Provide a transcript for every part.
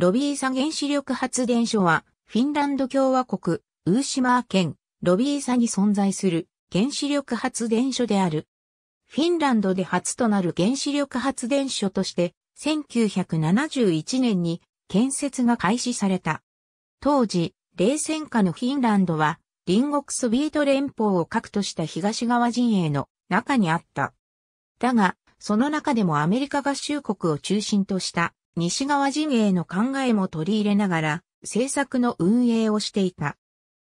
ロビーサ原子力発電所は、フィンランド共和国、ウーシマー県、ロビーサに存在する原子力発電所である。フィンランドで初となる原子力発電所として、1971年に建設が開始された。当時、冷戦下のフィンランドは、隣国ソビエト連邦を核とした東側陣営の中にあった。だが、その中でもアメリカ合衆国を中心とした西側陣営の考えも取り入れながら、政策の運営をしていた。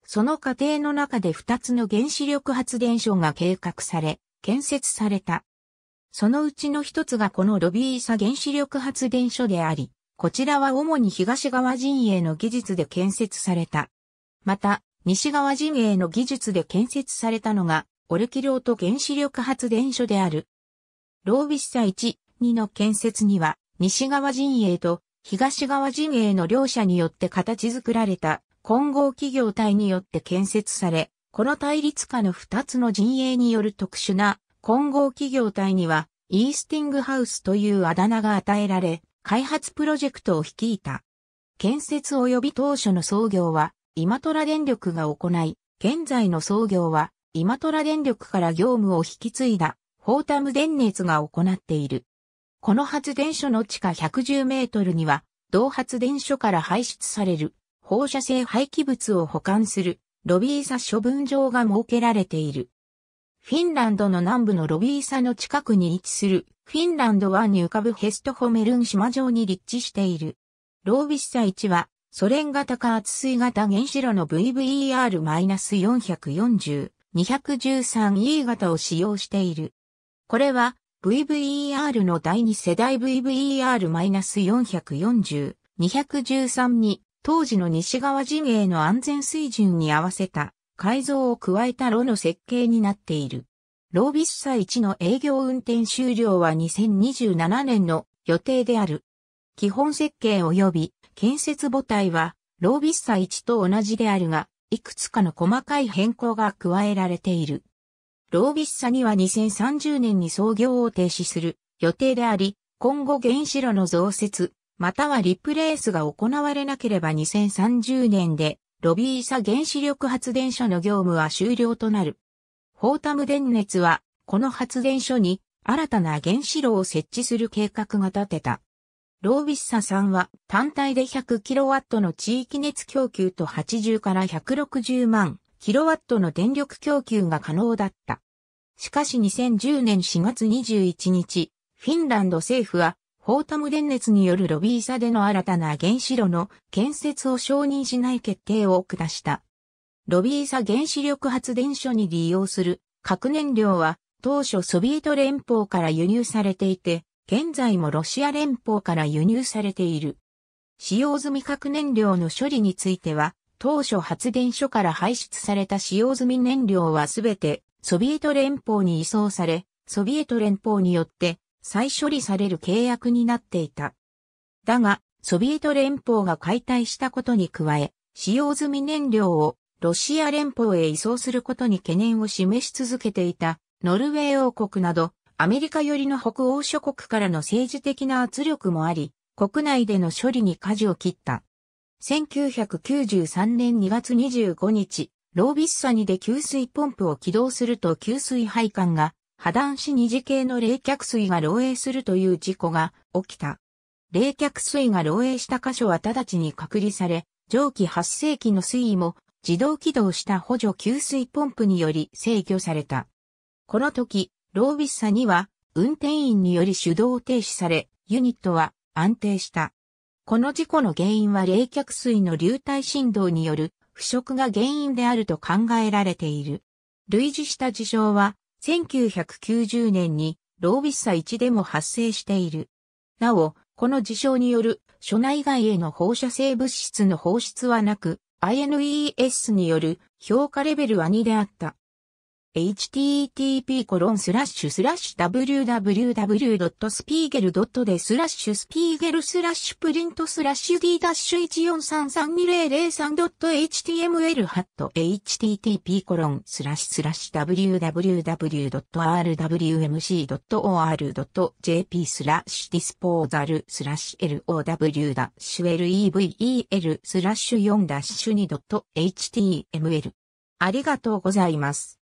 その過程の中で2つの原子力発電所が計画され、建設された。そのうちの一つがこのロビーサ原子力発電所であり、こちらは主に東側陣営の技術で建設された。また、西側陣営の技術で建設されたのが、オルキロート原子力発電所である。ロービッサ1、2の建設には、西側陣営と東側陣営の両者によって形作られた混合企業体によって建設され、この対立下の2つの陣営による特殊な混合企業体には、イースティングハウスというあだ名が与えられ、開発プロジェクトを率いた。建設及び当初の創業は、今虎電力が行い、現在の創業は、今虎電力から業務を引き継いだ、フォータム電熱が行っている。この発電所の地下110メートルには、同発電所から排出される放射性廃棄物を保管するロビーサ処分場が設けられている。フィンランドの南部のロビーサの近くに位置するフィンランド湾に浮かぶヘストホメルン島上に立地している。ロービッサ1はソ連型加圧水型原子炉の VVER-440、213E 型を使用している。これは VVER の第2世代 VVER-440、213に当時の西側陣営の安全水準に合わせた改造を加えた炉の設計になっている。ロービッサ1の営業運転終了は2027年の予定である。基本設計及び建設母体はロービッサ1と同じであるが、いくつかの細かい変更が加えられている。ロービッサには2030年に操業を停止する予定であり、今後原子炉の増設、またはリプレースが行われなければ2030年で、ロビーサ原子力発電所の業務は終了となる。フォータム電熱は、この発電所に新たな原子炉を設置する計画が立てた。ロービッサさんは単体で 100kW の地域熱供給と80から160万 kW の電力供給が可能だった。しかし2010年4月21日、フィンランド政府は、ホータム電熱によるロビーサでの新たな原子炉の建設を承認しない決定を下した。ロビーサ原子力発電所に利用する核燃料は当初ソビエト連邦から輸入されていて、現在もロシア連邦から輸入されている。使用済み核燃料の処理については、当初発電所から排出された使用済み燃料はすべてソビエト連邦に移送され、ソビエト連邦によって再処理される契約になっていた。だが、ソビエト連邦が解体したことに加え、使用済み燃料をロシア連邦へ移送することに懸念を示し続けていたノルウェー王国などアメリカ寄りの北欧諸国からの政治的な圧力もあり、国内での処理に舵を切った。1993年2月25日、ロービッサにで給水ポンプを起動すると給水配管が破断し二次系の冷却水が漏洩するという事故が起きた。冷却水が漏洩した箇所は直ちに隔離され、蒸気発生器の水位も自動起動した補助給水ポンプにより制御された。この時、ロービッサには運転員により手動停止され、ユニットは安定した。この事故の原因は冷却水の流体振動による腐食が原因であると考えられている。類似した事象は1990年にロービッサ1でも発生している。なお、この事象による所内外への放射性物質の放出はなく、INES による評価レベルは2であった。http://www.spiegel.de スラッシュスピーゲルスラッシュプリントスラッシュ d-143320003.html ハット http コロンスラッシュスラッシュ www.rwmc.or.jp スラッシュディスポーザルスラッシュ low-level スラッシュ 4-2.html ありがとうございます。